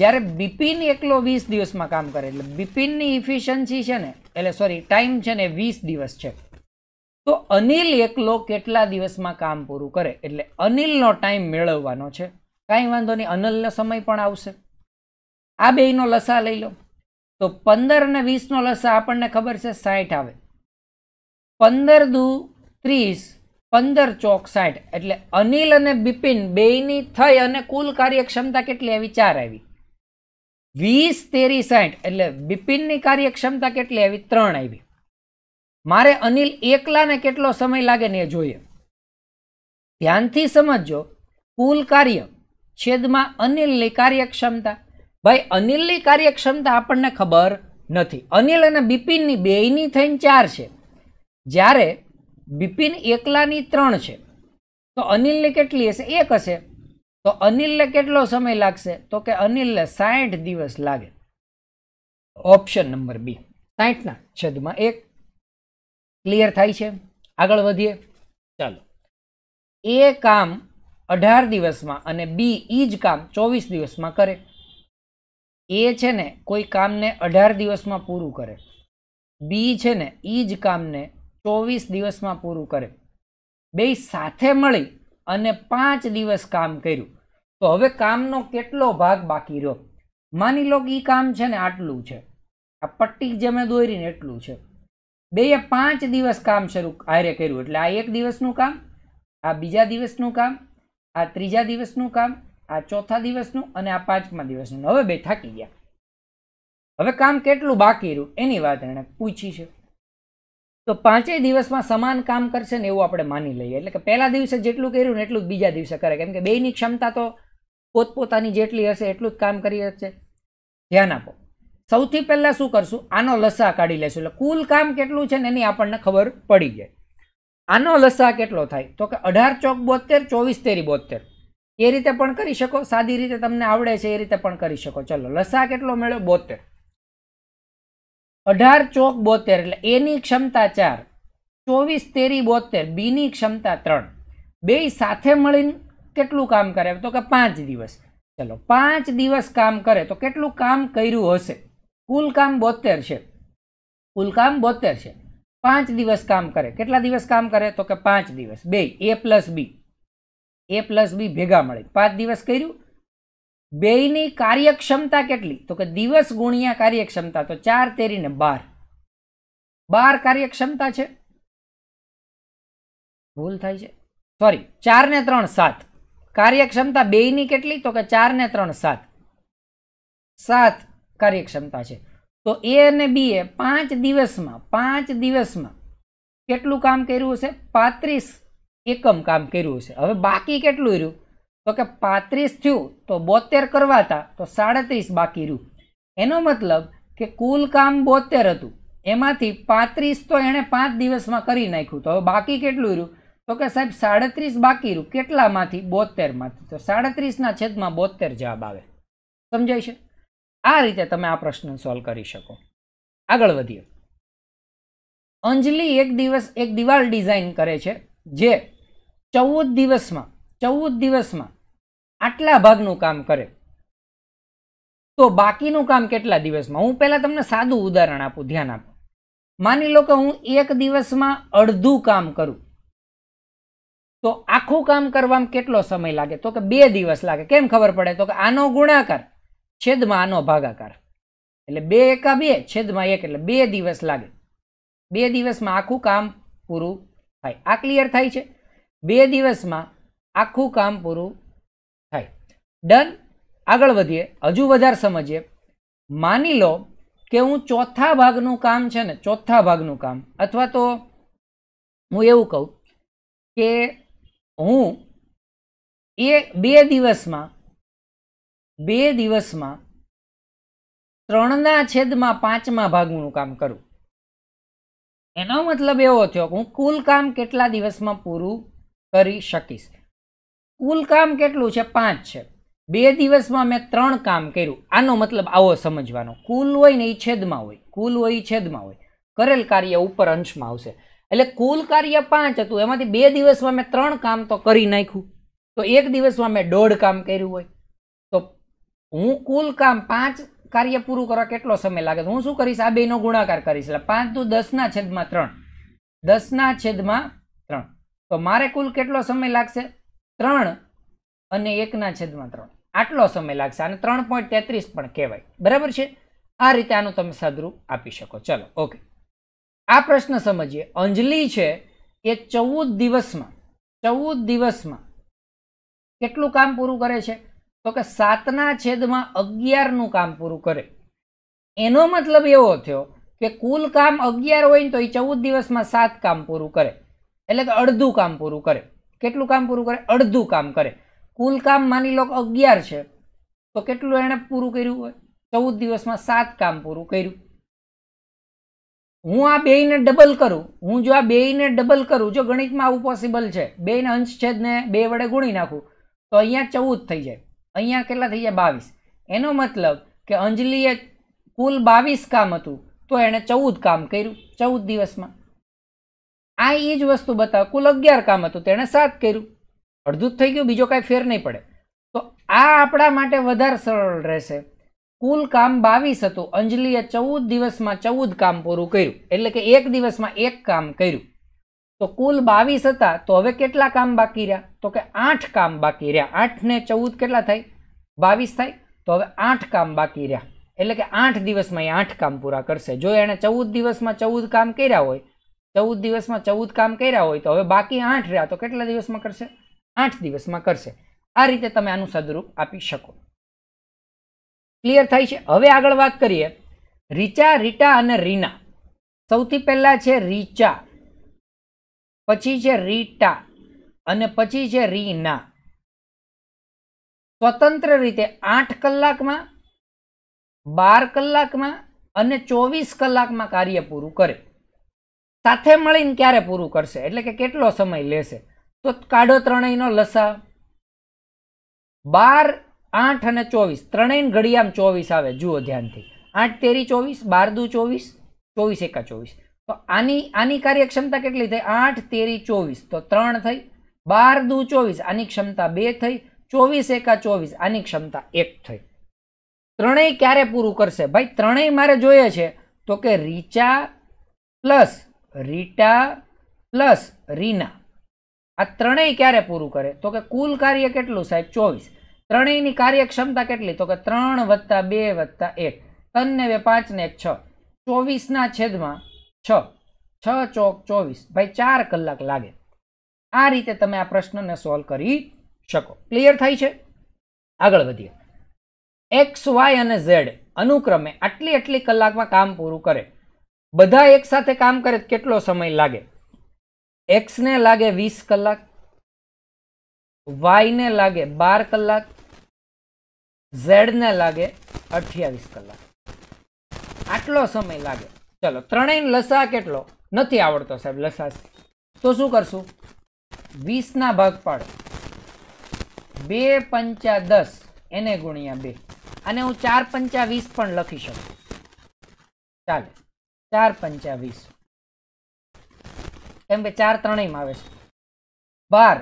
જ્યારે બિપિન એકલો વીસ દિવસમાં કામ કરે એટલે બિપિનની ઇફિશિયન્સી છે ને એટલે સોરી ટાઈમ છે ને વીસ દિવસ છે તો અનિલ એકલો કેટલા દિવસમાં કામ પૂરું કરે એટલે અનિલનો ટાઈમ મેળવવાનો છે કાંઈ વાંધો નહીં અનિલનો સમય પણ આવશે આ બેયનો લસા લઈ લો તો પંદર અને વીસનો લસા આપણને ખબર છે સાઠ આવે પંદર દુ ત્રીસ પંદર ચોક સાઠ એટલે અનિલ અને બિપિન બેયની થઈ અને કુલ કાર્યક્ષમતા કેટલી આવી ચાર આવી વીસ તેરી સાઠ એટલે બિપિનની કાર્યક્ષમતા કેટલી આવી ત્રણ આવી મારે અનિલ એકલાને કેટલો સમય લાગે ને એ જોઈએ ધ્યાનથી સમજો કુલ કાર્ય છેદમાં અનિલની કાર્યક્ષમતા ભાઈ અનિલની કાર્યક્ષમતા આપણને ખબર નથી અનિલ અને બિપિનની બેયની થઈને ચાર છે જ્યારે બિપિન એકલાની ત્રણ છે તો અનિલની કેટલી હશે એક હશે તો અનિલને કેટલો સમય લાગશે તો કે અનિલને સાઠ દિવસ લાગે ઓપ્શન નંબર બી સાઠના છેદમાં એક ક્લિયર થાય છે આગળ વધીએ ચાલો એ કામ અઢાર દિવસમાં અને બી ઈ જ કામ ચોવીસ દિવસમાં કરે એ છે ને કોઈ કામને અઢાર દિવસમાં પૂરું કરે બી છે ને એ જ કામને ચોવીસ દિવસમાં પૂરું કરે બે સાથે મળી અને પાંચ દિવસ કામ કર્યું તો હવે કામનો કેટલો ભાગ બાકી રહ્યો માની લો કે એ કામ છે ને આટલું છે આ પટ્ટી જે મેં દોરીને એટલું છે બેએ પાંચ દિવસ કામ શરૂ આર્ય કર્યું એટલે આ એક દિવસનું કામ આ બીજા દિવસનું કામ આ ત્રીજા દિવસનું કામ આ ચોથા દિવસનું અને આ પાંચમા દિવસનું હવે બે થાકી ગયા હવે કામ કેટલું બાકી રહ્યું એની વાત એણે પૂછી છે તો પાંચેય દિવસમાં સમાન કામ કરશે ને એવું આપણે માની લઈએ એટલે કે પહેલા દિવસે જેટલું કર્યું ને એટલું જ બીજા દિવસે કરે કેમ કે બેની ક્ષમતા તો પોતપોતાની જેટલી હશે એટલું જ કામ કરી હશે ધ્યાન આપો સૌથી પહેલાં શું કરશું આનો લસા કાઢી લેશું એટલે કુલ કામ કેટલું છે ને એની આપણને ખબર પડી જાય આનો લસા કેટલો થાય તો કે અઢાર ચોક બોતેર ચોવીસ તેરી બોતેર એ રીતે પણ કરી શકો સાદી રીતે તમને આવડે છે એ રીતે પણ કરી શકો ચલો લસા કેટલો મેળ્યો બોતેર અઢાર ચોક બોતેર એટલે એની ક્ષમતા ચાર ચોવીસ તેરી બોતેર બીની ક્ષમતા ત્રણ બે સાથે મળીને કેટલું કામ કરે તો કે પાંચ દિવસ ચલો પાંચ દિવસ કામ કરે તો કેટલું કામ કર્યું હશે કુલ કામ બોતેર છે કુલ કામ બોતેર છે પાંચ દિવસ કામ કરે કેટલા દિવસ કામ કરે તો કે પાંચ દિવસ બે એ પ્લસ બી એ પ્લસ બી ભેગા મળે પાંચ દિવસ કર્યું બેયની કાર્યક્ષમતા કેટલી તો કે દિવસ ગુણ્યા કાર્યક્ષમતા તો ચાર તેરીને બાર બાર કાર્યક્ષમતા છે ભૂલ થાય છે સોરી ચાર ને ત્રણ સાત કાર્યક્ષમતા બેયની કેટલી તો કે ચાર ને ત્રણ સાત સાત કાર્યક્ષમતા છે તો એ અને બી એ પાંચ દિવસમાં પાંચ દિવસમાં કેટલું કામ કર્યું હશે પાંત્રીસ એકમ કામ કર્યું હશે હવે બાકી કેટલું રહ્યું તો કે પાંત્રીસ થયું તો બોતેર કરવાતા તો સાડત્રીસ બાકી રહ્યું એનો મતલબ કે કુલ કામ બોતેર હતું એમાંથી પાંત્રીસ તો એણે પાંચ દિવસમાં કરી નાખ્યું તો હવે બાકી કેટલું રહ્યું તો કે સાહેબ સાડત્રીસ બાકી રહ્યું કેટલામાંથી બોતેરમાંથી તો સાડત્રીસના છેદમાં બોતેર જવાબ આવે સમજાય છે આ રીતે તમે આ પ્રશ્ન સોલ્વ કરી શકો આગળ વધીએ અંજલિ એક દિવસ એક દિવાલ ડિઝાઇન કરે છે જે ચૌદ દિવસમાં ચૌદ દિવસમાં આટલા ભાગનું કામ કરે તો બાકીનું કામ કેટલા દિવસમાં હું પહેલાં તમને સાદું ઉદાહરણ આપું ધ્યાન આપો માની લો કે હું એક દિવસમાં અડધું કામ કરું તો આખું કામ કરવામાં કેટલો સમય લાગે તો કે બે દિવસ લાગે કેમ ખબર પડે તો કે આનો ગુણાકાર છેદમાં આનો ભાગાકાર એટલે બે એકા બે છેદમાં એક એટલે બે દિવસ લાગે બે દિવસમાં આખું કામ પૂરું થાય આ ક્લિયર થાય છે બે દિવસમાં આખું કામ પૂરું થાય ડન આગળ વધીએ હજુ વધારે સમજીએ માની લો કે હું ચોથા ભાગનું કામ છે ને ચોથા ભાગનું કામ અથવા તો હું એવું કહું કે હું એ બે દિવસમાં બે દિવસમાં ત્રણના છેદમાં પાંચમાં ભાગનું કામ કરું એનો મતલબ એવો થયો કે હું કુલ કામ કેટલા દિવસમાં પૂરું કરી શકીશ કુલ કામ કેટલું છે પાંચ છે બે દિવસમાં મેં ત્રણ કામ કર્યું આનો મતલબ આવો સમજવાનો કુલ હોય ને એ છેદમાં હોય કુલ હોય એ છેદમાં હોય કરેલ કાર્ય ઉપર અંશમાં આવશે એટલે કુલ કાર્ય પાંચ હતું એમાંથી બે દિવસમાં મેં ત્રણ કામ તો કરી નાખ્યું તો એક દિવસમાં મેં દોઢ કામ કર્યું હોય હું કુલ કામ પાંચ કાર્ય પૂરું કરવા કેટલો સમય લાગે હું શું કરીશ આ બેનો ગુણાકાર કરીશ એટલે પાંચ દુ દસના છેદમાં ત્રણ દસના છેદમાં ત્રણ તો મારે કુલ કેટલો સમય લાગશે ત્રણ અને એકના છેદમાં ત્રણ આટલો સમય લાગશે અને ત્રણ પોઈન્ટ તેત્રીસ પણ કહેવાય બરાબર છે આ રીતે આનું તમે સદરૂપ આપી શકો ચલો ઓકે આ પ્રશ્ન સમજીએ અંજલિ છે એ ચૌદ દિવસમાં ચૌદ દિવસમાં કેટલું કામ પૂરું કરે છે તો કે સાતના છેદમાં અગિયારનું કામ પૂરું કરે એનો મતલબ એવો થયો કે કુલ કામ અગિયાર હોય ને તો એ ચૌદ દિવસમાં સાત કામ પૂરું કરે એટલે કે અડધું કામ પૂરું કરે કેટલું કામ પૂરું કરે અડધું કામ કરે કુલ કામ માની લો અગિયાર છે તો કેટલું એણે પૂરું કર્યું હોય ચૌદ દિવસમાં સાત કામ પૂરું કર્યું હું આ બેયને ડબલ કરું હું જો આ બેયને ડબલ કરું જો ગણિતમાં આવું પોસિબલ છે બેયને અંશ છેદને બે વડે ગુણી નાખું તો અહીંયા ચૌદ થઈ જાય અહીંયા કેટલા થઈ ગયા બાવીસ એનો મતલબ કે અંજલિએ કુલ બાવીસ કામ હતું તો એણે ચૌદ કામ કર્યું ચૌદ દિવસમાં આ એ જ વસ્તુ બતાવે કુલ અગિયાર કામ હતું તેણે સાત કર્યું અડધું જ થઈ ગયું બીજો કાંઈ ફેર નહીં પડે તો આ આપણા માટે વધારે સરળ રહેશે કુલ કામ બાવીસ હતું અંજલિએ ચૌદ દિવસમાં ચૌદ કામ પૂરું કર્યું એટલે કે એક દિવસમાં એક કામ કર્યું તો કુલ બાવીસ હતા તો હવે કેટલા કામ બાકી રહ્યા તો કે આઠ કામ બાકી રહ્યા આઠ ને ચૌદ કેટલા થાય બાવીસ થાય તો હવે આઠ કામ બાકી રહ્યા એટલે કે આઠ દિવસમાં એ આઠ કામ પૂરા કરશે જો એણે ચૌદ દિવસમાં ચૌદ કામ કર્યા હોય ચૌદ દિવસમાં ચૌદ કામ કર્યા હોય તો હવે બાકી આઠ રહ્યા તો કેટલા દિવસમાં કરશે આઠ દિવસમાં કરશે આ રીતે તમે આનું સદરૂપ આપી શકો ક્લિયર થાય છે હવે આગળ વાત કરીએ રીચા રીટા અને રીના સૌથી પહેલાં છે રીચા પછી છે રીટા અને પછી છે રીના સ્વતંત્ર રીતે આઠ કલાકમાં બાર કલાકમાં અને ચોવીસ કલાકમાં કાર્ય પૂરું કરે સાથે મળીને ક્યારે પૂરું કરશે એટલે કે કેટલો સમય લેશે તો કાઢો ત્રણેયનો લસા બાર આઠ અને ચોવીસ ત્રણેય ઘડિયામ ચોવીસ આવે જુઓ ધ્યાનથી આઠ તેરી ચોવીસ બાર દુ ચોવીસ ચોવીસ એકા ચોવીસ તો આની આની કાર્યક્ષમતા કેટલી થઈ આઠ તેરી ચોવીસ તો ત્રણ થઈ બાર દુ ચોવીસ આની ક્ષમતા બે થઈ ચોવીસ એકા ચોવીસ આની ક્ષમતા એક થઈ ત્રણેય ક્યારે પૂરું કરશે ભાઈ ત્રણેય મારે જોઈએ છે તો કે રીચા પ્લસ રીટા પ્લસ રીના આ ત્રણેય ક્યારે પૂરું કરે તો કે કુલ કાર્ય કેટલું સાહેબ ચોવીસ ત્રણેયની કાર્યક્ષમતા કેટલી તો કે ત્રણ વત્તા બે વત્તા એક ત્રણ બે પાંચ ને એક છ ચોવીસના છેદમાં છ છ ચોક ચોવીસ ભાઈ ચાર કલાક લાગે આ રીતે તમે આ પ્રશ્નને સોલ્વ કરી શકો ક્લિયર થાય છે આગળ વધીએ એક્સ વાય અને ઝેડ અનુક્રમે આટલી આટલી કલાકમાં કામ પૂરું કરે બધા એકસાથે કામ કરે કેટલો સમય લાગે એક્સને લાગે વીસ કલાક વાયને લાગે બાર કલાક ઝેડને લાગે અઠ્યાવીસ કલાક આટલો સમય લાગે ચલો ત્રણેય લસા કેટલો નથી આવડતો સાહેબ લસા તો શું કરશું વીસના ભાગ પાડો બે પંચા દસ એને ગુણ્યા બે અને હું ચાર પંચા વીસ પણ લખી શકું ચાલે ચાર પંચા વીસ કેમ કે ચાર ત્રણેયમાં આવે છે બાર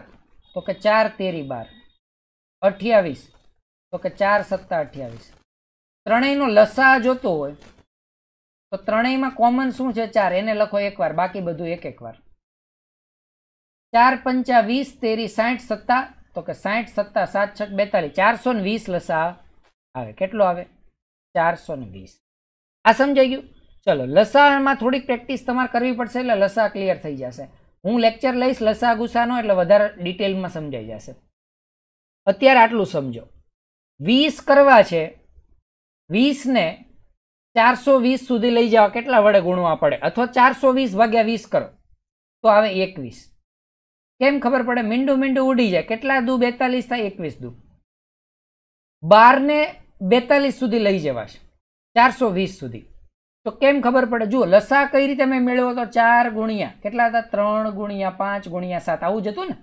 તો કે ચાર તેરી બાર અઠ્યાવીસ તો કે ચાર સત્તા અઠ્યાવીસ ત્રણેયનો લસા જોતો હોય તો ત્રણેયમાં કોમન શું છે ચાર એને લખો એકવાર બાકી બધું એક એક વાર ચાર પંચા વીસ તેરી સાઠ સત્તા તો કે સાઠ સત્તા સાત છ બેતાલીસ ચારસો ને વીસ લસા આવે કેટલો આવે ચારસો ને વીસ આ સમજાઈ ગયું ચલો લસામાં થોડીક પ્રેક્ટિસ તમારે કરવી પડશે એટલે લસા ક્લિયર થઈ જશે હું લેક્ચર લઈશ લસા ગુસાનો એટલે વધારે ડિટેલમાં સમજાઈ જશે અત્યારે આટલું સમજો વીસ કરવા છે વીસને ચારસો વીસ સુધી લઈ જવા કેટલા વડે ગુણવા પડે અથવા ચારસો વીસ વાગ્યા વીસ કરો તો આવે એકવીસ કેમ ખબર પડે મીંડું મીંડું ઉડી જાય કેટલા દુ બેતાલીસ થાય એકવીસ દુ બારને બેતાલીસ સુધી લઈ જવાશે ચારસો વીસ સુધી તો કેમ ખબર પડે જુઓ લસા કઈ રીતે મેં મેળવ્યો તો ચાર ગુણ્યા કેટલા હતા ત્રણ ગુણ્યા પાંચ ગુણ્યા સાત આવું જ હતું ને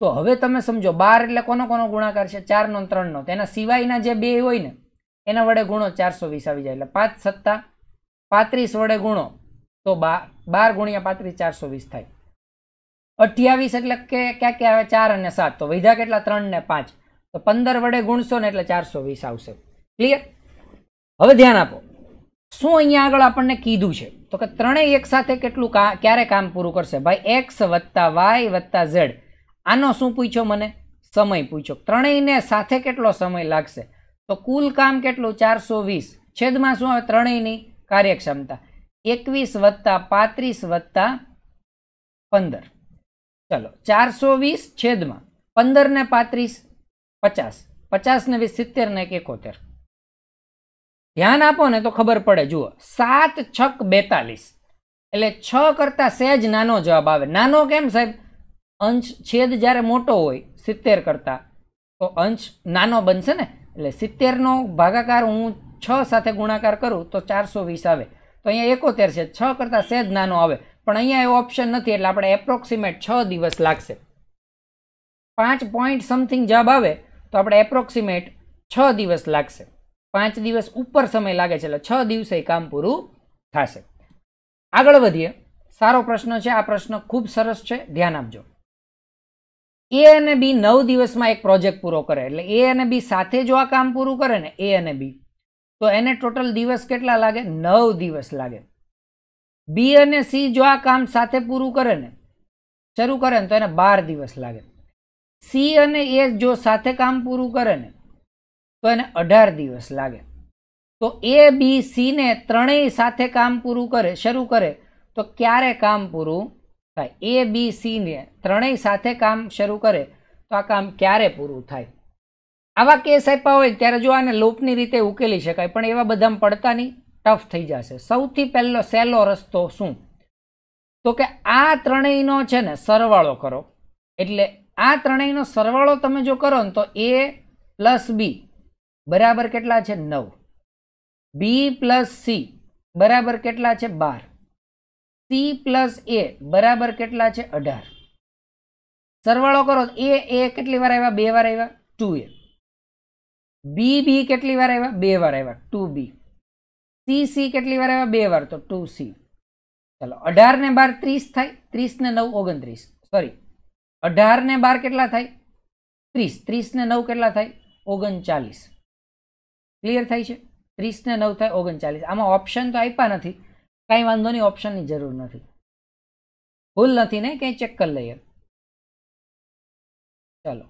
તો હવે તમે સમજો બાર એટલે કોનો કોનો ગુણાકાર છે ચારનો ત્રણનો તેના સિવાયના જે બે હોય ને એના વડે ગુણો ચારસો વીસ આવી જાય એટલે પાંચ સત્તા પાંત્રીસ વડે ગુણો તો બાર બાર ગુણ્યા પાંત્રીસ ચારસો વીસ થાય અઠ્યાવીસ એટલે કે ક્યાં ક્યાં આવે ચાર અને સાત તો વિધા કેટલા ત્રણ ને પાંચ તો પંદર વડે ગુણસો ને એટલે ચારસો વીસ આવશે ક્લિયર હવે ધ્યાન આપો શું અહીંયા આગળ આપણને કીધું છે તો કે ત્રણેય એક સાથે કેટલું ક્યારે કામ પૂરું કરશે ભાઈ એક્સ વત્તા વાય વત્તા ઝેડ આનો શું પૂછ્યો મને સમય પૂછ્યો ત્રણેયને સાથે કેટલો સમય લાગશે તો કુલ કામ કેટલું ચારસો વીસ છેદમાં શું આવે ત્રણેયની કાર્યક્ષમતા એકવીસ વત્તા પાંત્રીસ વત્તા પંદર ચલો ચારસો વીસ છેદમાં પંદર ને પાંત્રીસ પચાસ પચાસ ને વીસ સિત્તેર ને એકોતેર ધ્યાન આપો ને તો ખબર પડે જુઓ સાત છક બેતાલીસ એટલે છ કરતા સહેજ નાનો જવાબ આવે નાનો કેમ સાહેબ અંશ છેદ જ્યારે મોટો હોય સિત્તેર કરતા તો અંશ નાનો બનશે ને એટલે સિત્તેરનો ભાગાકાર હું છ સાથે ગુણાકાર કરું તો ચારસો વીસ આવે તો અહીંયા એકોતેર છે છ કરતાં સહેજ નાનો આવે પણ અહીંયા એ ઓપ્શન નથી એટલે આપણે એપ્રોક્સિમેટ છ દિવસ લાગશે પાંચ પોઈન્ટ સમથિંગ જવાબ આવે તો આપણે એપ્રોક્સિમેટ છ દિવસ લાગશે પાંચ દિવસ ઉપર સમય લાગે છે એટલે છ દિવસે કામ પૂરું થશે આગળ વધીએ સારો પ્રશ્ન છે આ પ્રશ્ન ખૂબ સરસ છે ધ્યાન આપજો એ અને બી નવ દિવસમાં એક પ્રોજેક્ટ પૂરો કરે એટલે એ અને બી સાથે જો આ કામ પૂરું કરે ને એ અને બી તો એને ટોટલ દિવસ કેટલા લાગે નવ દિવસ લાગે બી અને સી જો આ કામ સાથે પૂરું કરે ને શરૂ કરે ને તો એને બાર દિવસ લાગે સી અને એ જો સાથે કામ પૂરું કરે ને તો એને અઢાર દિવસ લાગે તો એ બી સીને ત્રણેય સાથે કામ પૂરું કરે શરૂ કરે તો ક્યારે કામ પૂરું થાય એ બી સીને ત્રણેય સાથે કામ શરૂ કરે તો આ કામ ક્યારે પૂરું થાય આવા કેસ આપ્યા હોય ત્યારે જો આને લૂપની રીતે ઉકેલી શકાય પણ એવા બધામાં પડતા નહીં ટફ થઈ જશે સૌથી પહેલો સહેલો રસ્તો શું તો કે આ ત્રણેયનો છે ને સરવાળો કરો એટલે આ ત્રણેયનો સરવાળો તમે જો કરો ને તો એ પ્લસ બી બરાબર કેટલા છે નવ બી પ્લસ સી બરાબર કેટલા છે બાર સી પ્લસ એ બરાબર કેટલા છે અઢાર સરવાળો કરો એ એ કેટલી વાર આવ્યા બે વાર આવ્યા ટુ એ બી બી કેટલી વાર આવ્યા બે વાર આવ્યા ટુ બી સી સી કેટલી વાર આવ્યા બે વાર તો ટુ સી ચાલો અઢાર ને બાર ત્રીસ થાય ત્રીસ ને નવ ઓગણત્રીસ સોરી અઢાર ને બાર કેટલા થાય ત્રીસ ત્રીસ ને નવ કેટલા થાય ઓગણચાલીસ ક્લિયર થાય છે ત્રીસ ને નવ થાય ઓગણચાલીસ આમાં ઓપ્શન તો આપ્યા નથી કાંઈ વાંધો નહીં ઓપ્શનની જરૂર નથી ભૂલ નથી ને કંઈ ચેક કરી લઈએ ચાલો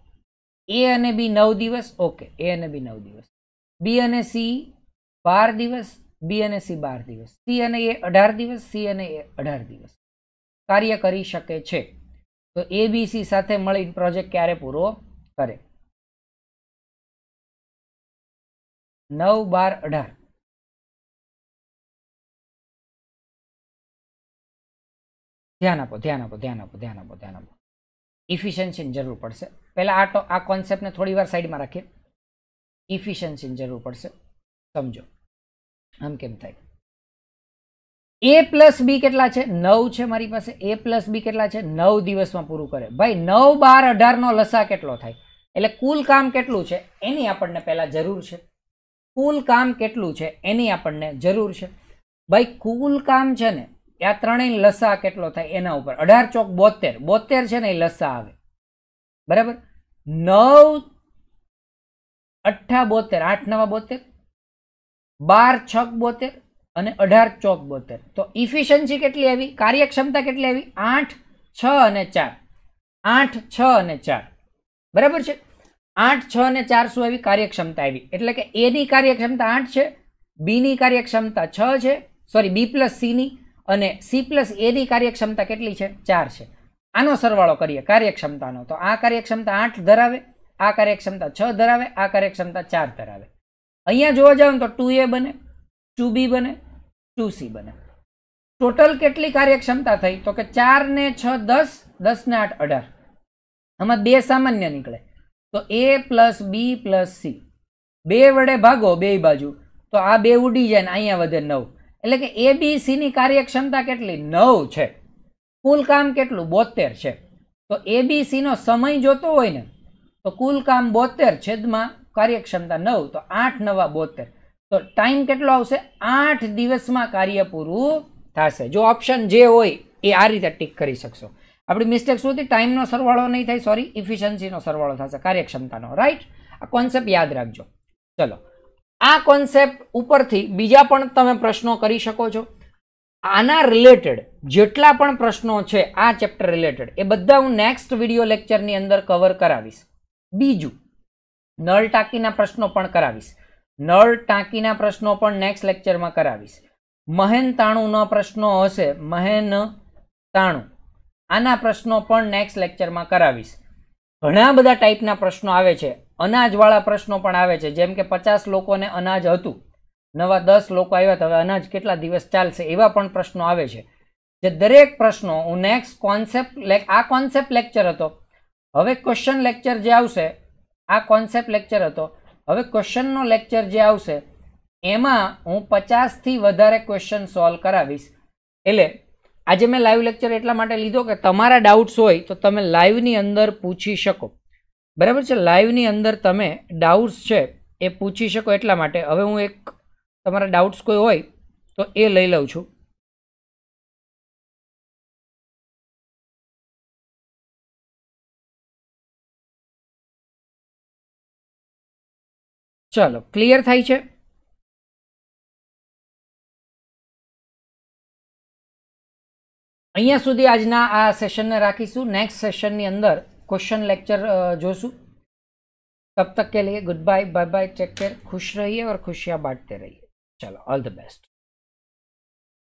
એ અને બી નવ દિવસ ઓકે એ અને બી નવ દિવસ બી અને સી બાર દિવસ બી અને સી બાર દિવસ સી અને એ અઢાર દિવસ સી અને એ અઢાર દિવસ કાર્ય કરી શકે છે તો એ બી સી સાથે મળી પ્રોજેક્ટ ક્યારે પૂરો કરે નવ બાર અઢાર ધ્યાન આપો ધ્યાન આપો ધ્યાન આપો ધ્યાન આપો ધ્યાન આપો ઇફિશિયન્સીની જરૂર પડશે પહેલાં આ તો આ કોન્સેપ્ટને થોડી વાર સાઈડમાં રાખીએ ઇફિશિયન્સીની જરૂર પડશે સમજો આમ કેમ થાય એ પ્લસ બી કેટલા છે નવ છે મારી પાસે એ પ્લસ બી કેટલા છે નવ દિવસમાં પૂરું કરે ભાઈ નવ બાર અઢારનો લસા કેટલો થાય એટલે કુલ કામ કેટલું છે એની આપણને પહેલાં જરૂર છે કુલ કામ કેટલું છે એની આપણને જરૂર છે ભાઈ કુલ કામ છે ને આ ત્રણેય લસા કેટલો થાય એના ઉપર અઢાર ચોક બોતેર બોતેર છે ને એ લસા આવે બરાબર નવ અઠ્ઠા બોતેર આઠ નવા બોતેર બાર છક બોતેર અને અઢાર ચોક બોતેર તો ઇફિશન્સી કેટલી આવી કાર્યક્ષમતા કેટલી આવી આઠ છ અને ચાર આઠ છ અને ચાર બરાબર છે આઠ છ અને ચાર શું આવી કાર્યક્ષમતા આવી એટલે કે એની કાર્યક્ષમતા આઠ છે બીની કાર્યક્ષમતા છ છે સોરી બી પ્લસ સીની અને સી પ્લસ એની કાર્યક્ષમતા કેટલી છે ચાર છે આનો સરવાળો કરીએ કાર્યક્ષમતાનો તો આ કાર્યક્ષમતા આઠ ધરાવે આ કાર્યક્ષમતા છ ધરાવે આ કાર્યક્ષમતા ચાર ધરાવે અહીંયા જોવા જાવ તો ટુ એ બને ટુ બી બને ટુ સી બને ટોટલ કેટલી કાર્યક્ષમતા થઈ તો કે ચાર ને છ દસ દસ ને આઠ અઢાર આમાં બે સામાન્ય નીકળે તો A plus B plus C બે વડે ભાગો બે બાજુ તો આ બે ઉડી જાય ને અહીંયા વધે નવ એટલે કે એબીસીની કાર્યક્ષમતા કેટલી નવ છે કુલ કામ કેટલું બોતેર છે તો એબીસીનો સમય જોતો હોય ને તો કુલ કામ બોતેર છેદમાં કાર્યક્ષમતા નવ તો આઠ નવા બોતેર તો ટાઈમ કેટલો આવશે આઠ દિવસમાં કાર્ય પૂરું થશે જો ઓપ્શન જે હોય એ આ રીતે ટીક કરી શકશો આપણી મિસ્ટેક શું હતી ટાઈમનો સરવાળો નહીં થાય સોરી ઇફિશિયન્સીનો સરવાળો થશે કાર્યક્ષમતાનો રાઈટ આ કોન્સેપ્ટ યાદ રાખજો ચલો આ કોન્સેપ્ટ ઉપરથી બીજા પણ તમે પ્રશ્નો કરી શકો છો આના રિલેટેડ જેટલા પણ પ્રશ્નો છે આ ચેપ્ટર રિલેટેડ એ બધા હું નેક્સ્ટ વિડીયો લેક્ચરની અંદર કવર કરાવીશ બીજું નળ ટાંકીના પ્રશ્નો પણ કરાવીશ નળ ટાંકીના પ્રશ્નો પણ નેક્સ્ટ લેક્ચરમાં કરાવીશ મહેન તાણુંનો પ્રશ્નો હશે મહેન તાણું આના પ્રશ્નો પણ નેક્સ્ટ લેક્ચરમાં કરાવીશ ઘણા બધા ટાઈપના પ્રશ્નો આવે છે અનાજવાળા પ્રશ્નો પણ આવે છે જેમ કે પચાસ લોકોને અનાજ હતું નવા દસ લોકો આવ્યા તો હવે અનાજ કેટલા દિવસ ચાલશે એવા પણ પ્રશ્નો આવે છે જે દરેક પ્રશ્નો હું નેક્સ્ટ કોન્સેપ્ટ લેક આ કોન્સેપ્ટ લેક્ચર હતો હવે ક્વેશ્ચન લેક્ચર જે આવશે આ કોન્સેપ્ટ લેક્ચર હતો હવે ક્વેશ્ચનનો લેક્ચર જે આવશે એમાં હું પચાસથી વધારે ક્વેશ્ચન સોલ્વ કરાવીશ એટલે આજે મેં લાઈવ લેક્ચર એટલા માટે લીધો કે તમારા ડાઉટ્સ હોય તો તમે લાઈવની અંદર પૂછી શકો બરાબર છે લાઈવની અંદર તમે ડાઉટ્સ છે એ પૂછી શકો એટલા માટે હવે હું એક તમારા ડાઉટ્સ કોઈ હોય તો એ લઈ લઉં છું ચાલો ક્લિયર થાય છે अहिया સુધી આજના આ સેશનને રાખીશુ નેક્સ્ટ સેશન ની અંદર ક્વેશ્ચન લેક્ચર જોશુ તબ તક કે લિયે ગુડબાય બાય બાય ચેક કર ખુશ રહીએ ઓર ખુશિયા બાંટતે રહીએ ચાલો ஆல் ધ બેસ્ટ